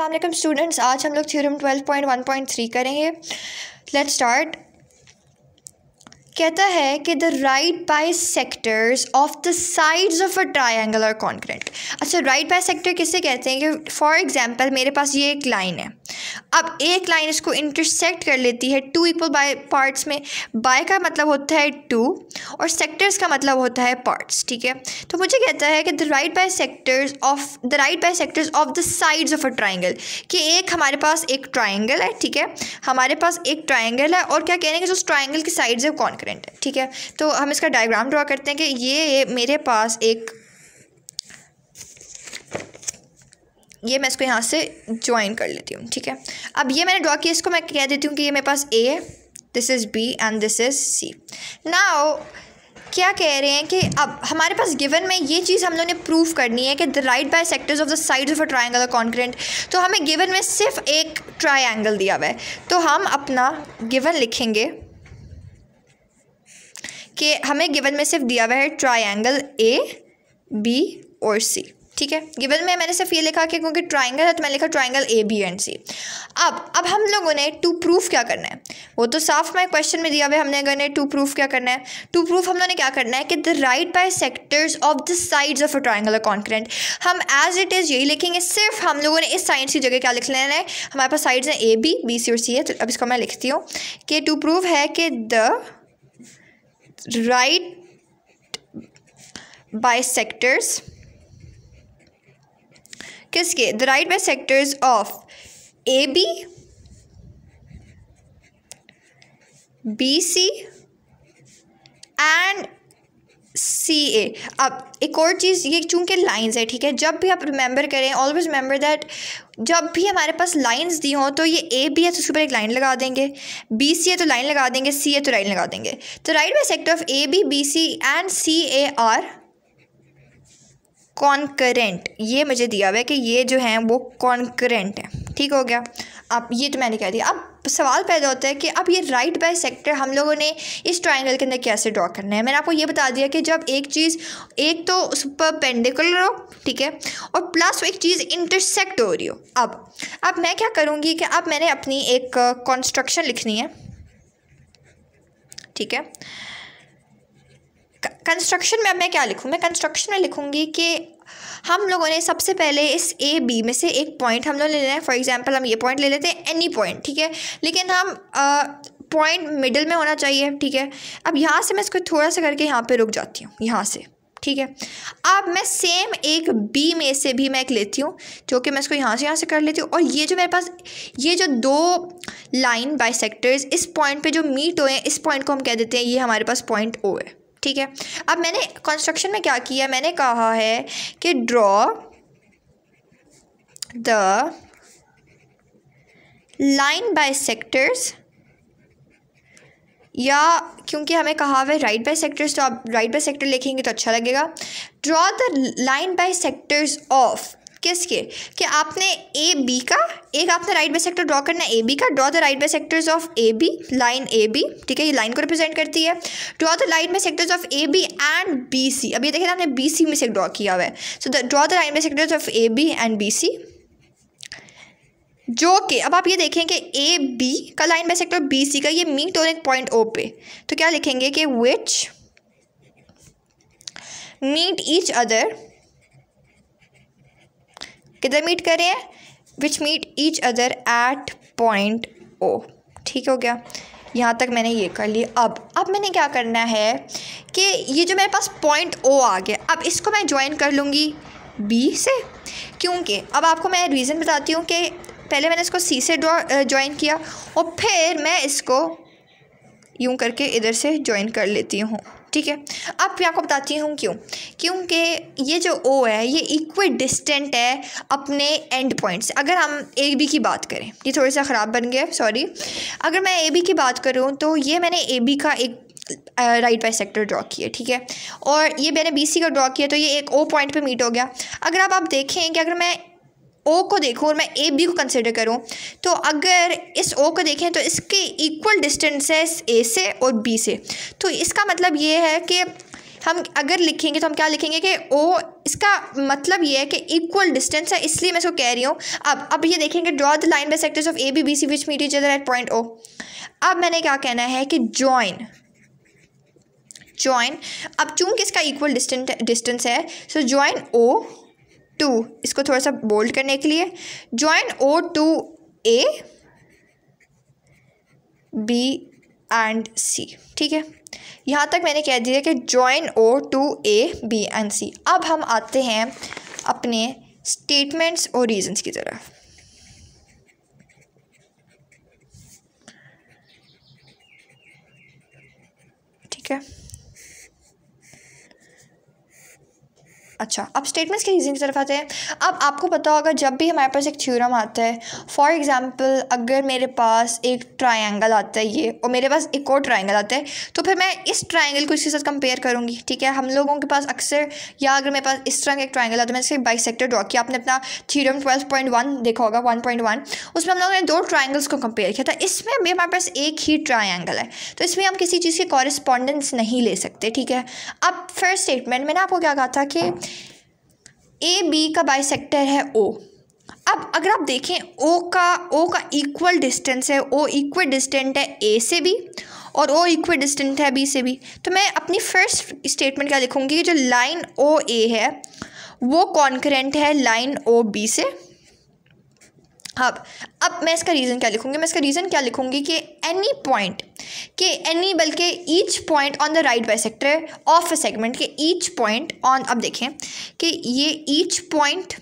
अस्सलाम वालेकुम स्टूडेंट्स आज हम लोग थ्योरम 12.1.3 करेंगे लेट्स स्टार्ट कहता है कि the right bisectors of the sides of a triangle are concurrent अच्छा राइट बाई सेक्टर किसे कहते हैं कि फॉर एग्जांपल मेरे पास ये एक लाइन है अब एक लाइन इसको इंटरसेक्ट कर लेती है टू इक्वल बाय पार्ट्स में बाय का मतलब होता है टू और सेक्टर्स का मतलब होता है पार्ट्स ठीक है तो मुझे कहता है कि the right bisectors of the right bisectors of the sides of a triangle कि एक हमारे पास एक ट्राइंगल है ठीक है हमारे पास एक ट्राइंगल है और क्या कह रहे हैं कि उस ट्राइंगल की साइड्स है कॉन्क्रेंट इम्पॉर्टेंट है ठीक है तो हम इसका डायग्राम ड्रा करते हैं कि ये मेरे पास एक ये मैं इसको यहाँ से ज्वाइन कर लेती हूँ ठीक है अब ये मैंने ड्रा किया इसको मैं कह देती हूँ कि ये मेरे पास ए है this is B and this is C now क्या कह रहे हैं कि अब हमारे पास गिवन में ये चीज़ हम लोगों ने प्रूव करनी है कि the right bisectors of the side of a triangle concurrent तो हमें गिवन में सिर्फ एक ट्राइंगल दिया हुआ है तो हम अपना गिवन लिखेंगे कि हमें गिवन में सिर्फ दिया हुआ है ट्राइंगल ए बी और सी ठीक है गिवन में मैंने सिर्फ ये लिखा कि क्योंकि ट्राइंगल है तो मैंने लिखा triangle A B and C अब अब हम लोगों ने टू प्रूफ क्या करना है वो तो साफ मैं क्वेश्चन में दिया हुआ है हमने ने टू प्रूफ क्या करना है टू प्रूफ हम लोगों ने क्या करना है कि the right bisectors of the sides of a triangle are concurrent हम एज इट इज़ यही लिखेंगे सिर्फ हम लोगों ने इस साइड्स की जगह क्या लिख लेना है हमारे पास साइड्स हैं ए बी बी सी और सी है तो अब इसको मैं लिखती हूँ कि टू प्रूफ है कि the right bisectors kiske the right bisectors of ab bc and C A अब एक और चीज़ ये चूंकि लाइंस है ठीक है जब भी आप रिमेंबर करें ऑलवेज रिमेंबर दैट जब भी हमारे पास लाइंस दी हों तो ये ए बी है तो उसके ऊपर एक लाइन लगा देंगे बी सी है तो लाइन लगा देंगे सी है तो लाइन लगा देंगे तो right bisector of A B B C and C A are concurrent ये मुझे दिया हुआ है कि ये जो हैं वो कॉन्करेंट है ठीक हो गया अब ये तो मैंने कह दिया अब सवाल पैदा होता है कि अब ये राइट बाय सेक्टर हम लोगों ने इस ट्राइंगल के अंदर कैसे ड्रॉ करना है मैंने आपको ये बता दिया कि जब एक चीज़ एक तो उस पर पेंडिकुलर हो ठीक है और प्लस एक चीज़ इंटरसेक्ट हो रही हो अब अब मैं क्या करूँगी कि अब मैंने अपनी एक कॉन्स्ट्रक्शन लिखनी है ठीक है कंस्ट्रक्शन में अब मैं क्या लिखूँ मैं कंस्ट्रक्शन में लिखूँगी कि हम लोगों ने सबसे पहले इस ए बी में से एक पॉइंट हम लोग ले लेना है फॉर एग्जांपल हम ये पॉइंट ले लेते हैं एनी पॉइंट ठीक है लेकिन हम पॉइंट मिडल में होना चाहिए ठीक है अब यहाँ से मैं इसको थोड़ा सा करके यहाँ पर रुक जाती हूँ यहाँ से ठीक है अब मैं सेम एक बी में से भी मैं एक लेती हूँ जो कि मैं इसको यहाँ से यहाँ से कर लेती हूँ और ये जो मेरे पास ये जो दो लाइन बाई इस पॉइंट पे जो मीट हुए हैं इस पॉइंट को हम कह देते हैं ये हमारे पास पॉइंट ओ है ठीक है अब मैंने कंस्ट्रक्शन में क्या किया मैंने कहा है कि draw the line bisectors या क्योंकि हमें कहा हुआ है राइट बाय सेक्टर्स तो आप राइट बाय सेक्टर लिखेंगे तो अच्छा लगेगा draw the line bisectors of किसके कि आपने ए बी का एक आपने राइट बाई सेक्टर ड्रॉ करना है ए बी का draw the right bisectors of A B line A B ठीक है ये लाइन को रिप्रेजेंट करती है draw the right bisectors of A B and B C अब ये देखिए ना बी सी में से ड्रॉ किया हुआ है so the draw the right bisectors of A B and B C जो कि अब आप ये देखें कि ए बी का line bisector B C का ये मीट और एक पॉइंट ओ पे तो क्या लिखेंगे कि विच मीट ईच अदर किधर मीट कर रहे हैं which meet each other at point O ठीक हो गया यहाँ तक मैंने ये कर लिया अब अब मैंने क्या करना है कि ये जो मेरे पास पॉइंट ओ आ गया अब इसको मैं ज्वाइन कर लूँगी बी से क्योंकि अब आपको मैं रीज़न बताती हूँ कि पहले मैंने इसको सी से ज्वाइन किया और फिर मैं इसको यूँ करके इधर से ज्वाइन कर लेती हूँ ठीक है अब मैं आपको बताती हूँ क्यों क्योंकि ये जो ओ है ये इक्वे डिस्टेंट है अपने एंड पॉइंट से अगर हम ए बी की बात करें ये थोड़ा सा ख़राब बन गया सॉरी अगर मैं ए बी की बात करूँ तो ये मैंने ए बी का एक राइट बाई सेक्टर ड्रॉ किया ठीक है और ये मैंने बी सी का ड्रॉ किया तो ये एक ओ पॉइंट पे मीट हो गया अगर आप आप देखें कि अगर मैं ओ को देखूँ और मैं ए बी को कंसिडर करूँ तो अगर इस ओ को देखें तो इसके इक्वल डिस्टेंस है ए से और बी से तो इसका मतलब ये है कि हम अगर लिखेंगे तो हम क्या लिखेंगे कि ओ इसका मतलब ये है कि इक्वल डिस्टेंस है इसलिए मैं इसको कह रही हूँ अब अब ये देखेंगे draw the line bisectors of A B B C which meet each other at point O अब मैंने क्या कहना है कि जॉइन जॉइन अब चूंकि इसका इक्वल डिस्टेंस डिस्टेंस है सो जॉइन ओ टू इसको थोड़ा सा बोल्ड करने के लिए join O to A B and C ठीक है यहाँ तक मैंने कह दिया कि join O to A B and C अब हम आते हैं अपने स्टेटमेंट्स और रीजंस की तरफ ठीक है अच्छा अब स्टेटमेंट्स के रीज़न की तरफ आते हैं अब आपको पता होगा जब भी हमारे पास एक थ्योरम आता है फॉर एग्ज़ाम्पल अगर मेरे पास एक ट्रायंगल आता है ये और मेरे पास एक और ट्रायंगल आता है तो फिर मैं इस ट्रायंगल को इसके साथ कंपेयर करूँगी ठीक है हम लोगों के पास अक्सर या अगर मेरे पास इस तरह का एक ट्राइंगल आता है मैं इसके बाई सेक्टर ड्रॉ किया आपने अपना थियोरम ट्वेल्व पॉइंट वन देखा होगा वन पॉइंट वन उसमें हम लोगों ने दो ट्राइंगल्स को कंपेयर किया था इसमें भी हमारे पास एक ही ट्राइंगल है तो इसमें हम किसी चीज़ की कॉरस्पॉन्डेंस नहीं ले सकते ठीक है अब फर्स्ट स्टेटमेंट मैंने आपको क्या कहा था कि ए बी का बाई है ओ अब अगर आप देखें ओ का ओ का इक्वल डिस्टेंस है ओ इक्वल डिस्टेंट है ए से भी और ओ इक्वल डिस्टेंट है बी से भी तो मैं अपनी फर्स्ट स्टेटमेंट क्या लिखूँगी कि जो लाइन ओ ए है वो कॉन्करेंट है लाइन ओ बी से अब हाँ, अब मैं इसका रीज़न क्या लिखूँगी मैं इसका रीज़न क्या लिखूँगी कि एनी पॉइंट कि एनी बल्कि each point on the right bisector of a segment के ईच पॉइंट ऑन अब देखें कि ये ईच पॉइंट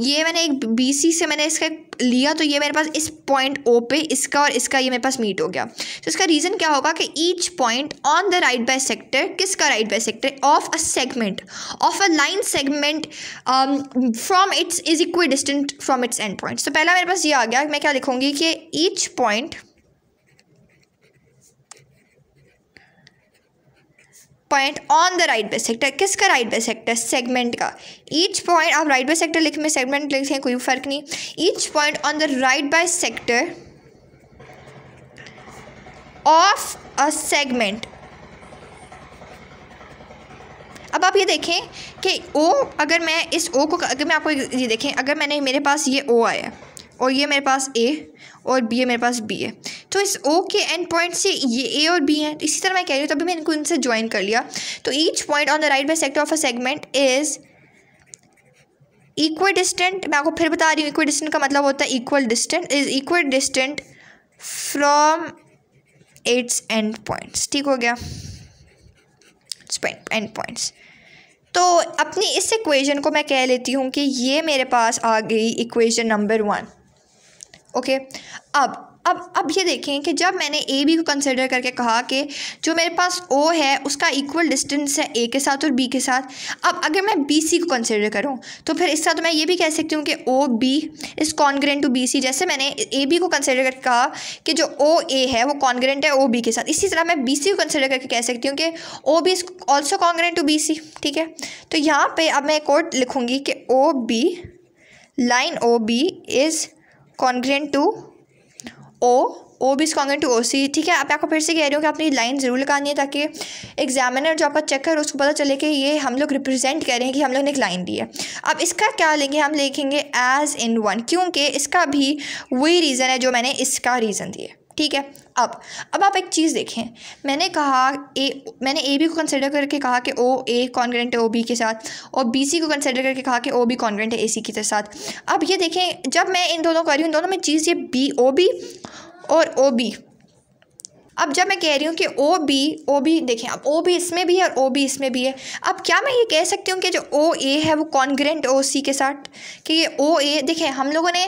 ये मैंने एक सी से मैंने इसका लिया तो ये मेरे पास इस पॉइंट ओ पे इसका और इसका ये मेरे पास मीट हो गया तो इसका रीज़न क्या होगा कि each point on the right bisector किसका right bisector of a segment of a line segment from its is equidistant from its end point तो पहला मेरे पास ये आ गया मैं क्या लिखूँगी कि each point point on the right bisector किसका राइट बे सेक्टर सेगमेंट का ईच पॉइंट आप राइट बाय सेक्टर लिख में सेगमेंट लिखे कोई फर्क नहीं each point on the right bisector of a segment अब आप ये देखें कि ओ अगर मैं इस ओ को अगर मैं आपको ये देखें अगर मैंने मेरे पास ये ओ आया और ये मेरे पास ए और बी है मेरे पास बी है तो इस ओ के एंड पॉइंट से ये ए और बी हैं इसी तरह मैं कह रही हूँ तभी मैंने इनको इनसे ज्वाइन कर लिया तो each point on the right bisector of a segment is equal distant मैं आपको फिर बता रही हूँ इक्वल डिस्टेंट का मतलब होता है equal distant is equal distant from its end points ठीक हो गया एंड पॉइंट्स तो अपनी इस इक्वेशन को मैं कह लेती हूँ कि ये मेरे पास आ गई इक्वेशन नंबर वन ओके अब अब अब ये देखें कि जब मैंने ए बी को कंसिडर करके कहा कि जो मेरे पास ओ है उसका इक्वल डिस्टेंस है ए के साथ और बी के साथ अब अगर मैं बी सी को कंसिडर करूं तो फिर इस साथ तो मैं ये भी कह सकती हूँ कि O B is congruent to B C जैसे मैंने ए बी को कंसिडर करके कहा कि जो ओ ए है वो कॉन्ग्रेंट है ओ बी के साथ इसी तरह मैं बी सी को कंसिडर करके कह सकती हूँ कि O B is also congruent to B C ठीक है तो यहाँ पर अब मैं एक और लिखूँगी कि O B line O B is congruent to O O is congruent to O C ठीक है आप आपको फिर से कह रही हूँ कि आपने लाइन ज़रूर लगानी है ताकि एग्जामिनर जो आपका कर उसको पता चले कि ये हम लोग रिप्रेजेंट कर रहे हैं कि हम लोग ने एक लाइन दी है अब इसका क्या लेंगे हम लिखेंगे एज इन वन क्योंकि इसका भी वही रीज़न है जो मैंने इसका रीज़न दिया ठीक है अब अब आप एक चीज़ देखें मैंने कहा ए मैंने ए बी को कंसिडर करके कहा कि ओ ए कॉन्ग्रेंट है ओ बी के साथ और बी सी को कंसिडर करके कहा कि ओ बी कॉन्ग्रेंट है ए सी के साथ अब ये देखें जब मैं इन दोनों कर रही हूँ दोनों में चीज़ ये बी ओ बी और ओ बी अब जब मैं कह रही हूँ कि ओ बी ओ बी देखें अब ओ बी इसमें भी है और ओ बी इसमें भी है अब क्या मैं ये कह सकती हूँ कि जो ओ ए है वो कॉन्ग्रेंट ओ सी के साथ कि ये ओ ए देखें हम लोगों ने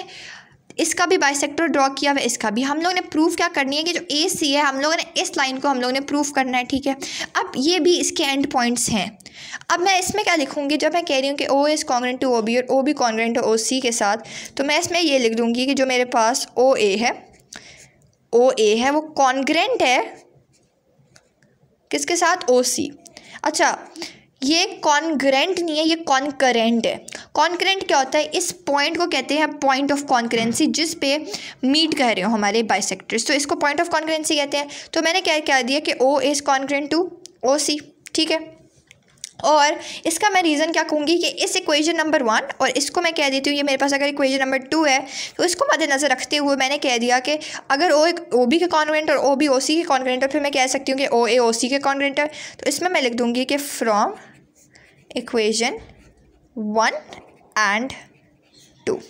इसका भी बाई सेक्टर ड्रॉ किया हुआ इसका भी हम लोग ने प्रूफ क्या करनी है कि जो ए सी है हम लोगों ने इस लाइन को हम लोग ने प्रूफ करना है ठीक है अब ये भी इसके एंड पॉइंट्स हैं अब मैं इसमें क्या लिखूंगी जब मैं कह रही हूँ कि O is congruent to O B और ओ बी कॉन्ग्रेंट ओ सी के साथ तो मैं इसमें ये लिख दूँगी कि जो मेरे पास ओ ए है ओ ए है वो कॉन्ग्रेंट है किसके साथ ओ सी अच्छा ये कॉन्ग्रेंट नहीं है ये कॉन्करेंट है कॉन्करेंट क्या होता है इस पॉइंट को कहते हैं पॉइंट ऑफ कॉन्करेंसी जिस पे मीट कह रहे हो हमारे बाइसेक्टर्स तो इसको पॉइंट ऑफ कॉन्करेंसी कहते हैं तो मैंने क्या कह दिया कि O is concurrent to O C ठीक है और इसका मैं रीज़न क्या कहूँगी कि इस इक्वेशन नंबर वन और इसको मैं कह देती हूँ ये मेरे पास अगर इक्वेशन नंबर टू है तो इसको मद्देनज़र रखते हुए मैंने कह दिया कि अगर ओ एक ओ बी के कॉन्ग्रेंट और ओ बी ओ सी के कॉन्ग्रेंट और फिर मैं कह सकती हूँ कि ओ ए ओ सी के कॉन्ग्रेंट है तो इसमें मैं लिख दूँगी कि फ्रॉम equation 1 and 2.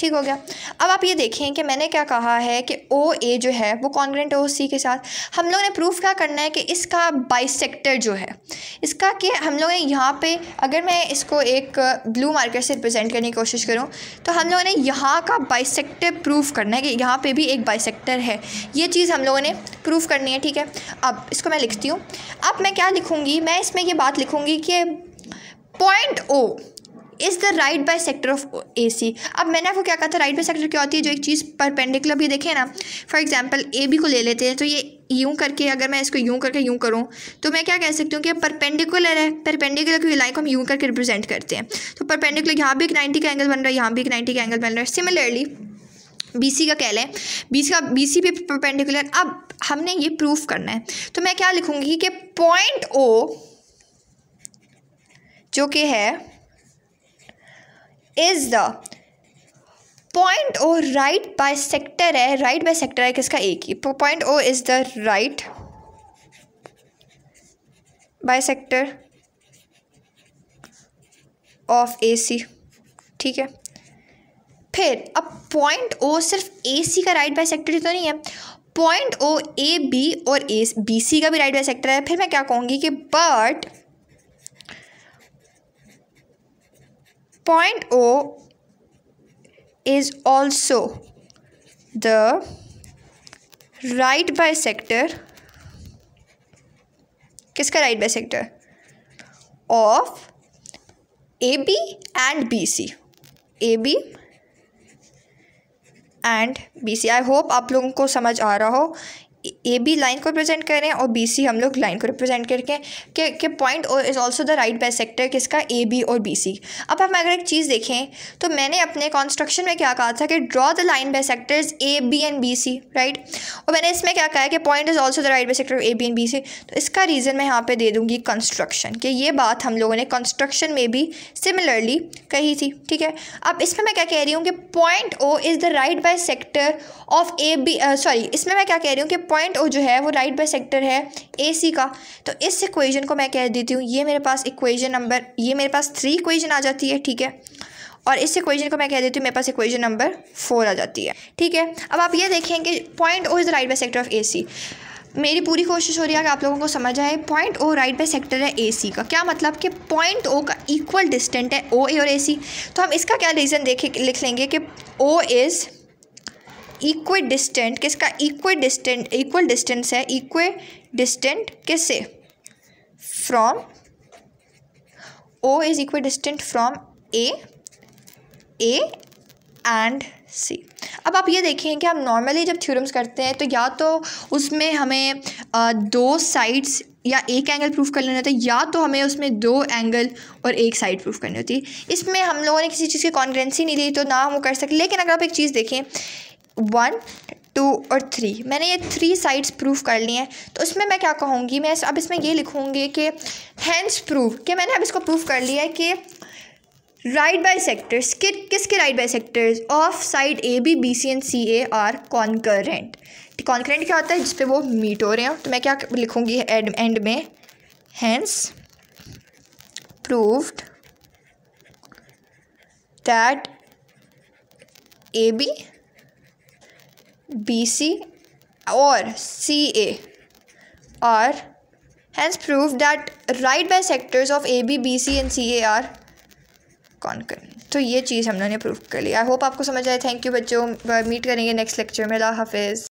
ठीक हो गया अब आप ये देखें कि मैंने क्या कहा है कि ओ ए जो है वो कॉन्ग्रेंट ओ सी के साथ हम लोगों ने प्रूफ क्या करना है कि इसका बाइसेक्टर जो है इसका कि हम लोगों ने यहाँ पे अगर मैं इसको एक ब्लू मार्कर से रिप्रेजेंट करने की कोशिश करूँ तो हम लोगों ने यहाँ का बाइसेक्टर प्रूफ करना है कि यहाँ पर भी एक बाइसेक्टर है ये चीज़ हम लोगों ने प्रूफ करनी है ठीक है अब इसको मैं लिखती हूँ अब मैं क्या लिखूँगी मैं इसमें ये बात लिखूँगी कि point O is the right bisector of A C अब मैंने आपको क्या कहा था राइट बाई सेक्टर क्या होती है जो एक चीज़ पर पेंडिकुलर भी देखे ना फॉर एग्जाम्पल ए बी को ले लेते हैं तो ये यूं करके अगर मैं इसको यूं करके यूं करूं तो मैं क्या कह सकती हूँ कि परपेंडिकुलर है परपेंडिकुलर की लाइन को हम यूं करके रिप्रेजेंट करते हैं तो परपेंडिकुलर यहाँ भी एक नाइन्टी का एंगल बन रहा है यहाँ भी एक नाइन्टी का एंगल बन रहा है सिमिलरली बी सी का कह लें बी सी का बी सी भी परपेंडिकुलर अब हमने ये प्रूफ करना है तो मैं क्या लिखूँगी कि पॉइंट ओ जो कि है is the point O right bisector है राइट बाय सेक्टर है किसका एक ही point O is the right bisector of A C ठीक है फिर अब पॉइंट ओ सिर्फ ए सी का राइट बाय सेक्टर ही तो नहीं है पॉइंट ओ ए बी और ए बी सी का भी राइट बाय सेक्टर है फिर मैं क्या कहूँगी कि but 2.0 is also the right bisector किसका right bisector of AB and BC AB and B C I hope आप लोगों को समझ आ रहा हो ए बी लाइन को रिप्रेजेंट कर रहे हैं और बी सी हम लोग लाइन को रिप्रेजेंट करके के के पॉइंट और is also the right bisector किसका ए बी और बी सी अब हम अगर एक चीज़ देखें तो मैंने अपने कंस्ट्रक्शन में क्या कहा था कि draw the line bisectors A B and B C right और मैंने इसमें क्या कहा कि point is also the right bisector A B and B C तो इसका रीज़न मैं यहाँ पर दे दूँगी कंस्ट्रक्शन कि ये बात हम लोगों ने कंस्ट्रक्शन में भी सिमिलरली कही थी ठीक है अब इसमें मैं क्या कह रही हूँ कि point O is the right bisector of A B sorry इसमें मैं क्या कह रही हूँ कि पॉइंट ओ जो है वो राइट बाई सेक्टर है ए सी का तो इस इक्वेजन को मैं कह देती हूँ ये मेरे पास इक्वेजन नंबर ये मेरे पास थ्री इक्वेजन आ जाती है ठीक है और इस इक्वेजन को मैं कह देती हूँ मेरे पास इक्वेजन नंबर फोर आ जाती है ठीक है अब आप ये देखें कि point O is the right bisector of A C मेरी पूरी कोशिश हो रही है कि आप लोगों को समझ आए point O right bisector है ए सी का क्या मतलब कि पॉइंट ओ का इक्वल डिस्टेंट है ओ ए और ए सी तो हम इसका क्या रीज़न देखे लिख लेंगे कि ओ इज़ इक्वे डिस्टेंट किसका इक्वे डिस्टेंट इक्वल डिस्टेंस है इक्वे डिस्टेंट किससे from O is equidistant from A A and C अब आप ये देखें कि हम नॉर्मली जब थ्योरम्स करते हैं तो या तो उसमें हमें दो साइड्स या एक एंगल प्रूफ कर लेना होता है या तो हमें उसमें दो एंगल और एक साइड प्रूफ करनी होती है इसमें हम लोगों ने किसी चीज़ की कॉन्ग्रेंसी नहीं दी तो ना हम वो कर सकते लेकिन अगर आप एक चीज़ देखें वन टू और थ्री मैंने ये थ्री साइड्स प्रूफ कर लिए हैं तो उसमें मैं क्या कहूँगी मैं अब इसमें ये लिखूँगी कि हैंड्स प्रूफ कि मैंने अब इसको प्रूफ कर लिया है कि राइट बाई सेक्टर्स कि किसके right bisectors of side A B B C and C A are concurrent concurrent क्या होता है जिसपे वो मीट हो रहे हैं तो मैं क्या लिखूँगी एंड में hence proof that A B B C और C A are hence prove that right bisectors of A B B C and C A are कौन कर तो ये चीज़ हम लोगों ने प्रूव कर ली आई होप आपको समझ आए थैंक यू बच्चों मीट करेंगे नेक्स्ट लेक्चर में अल्लाह हाफिज़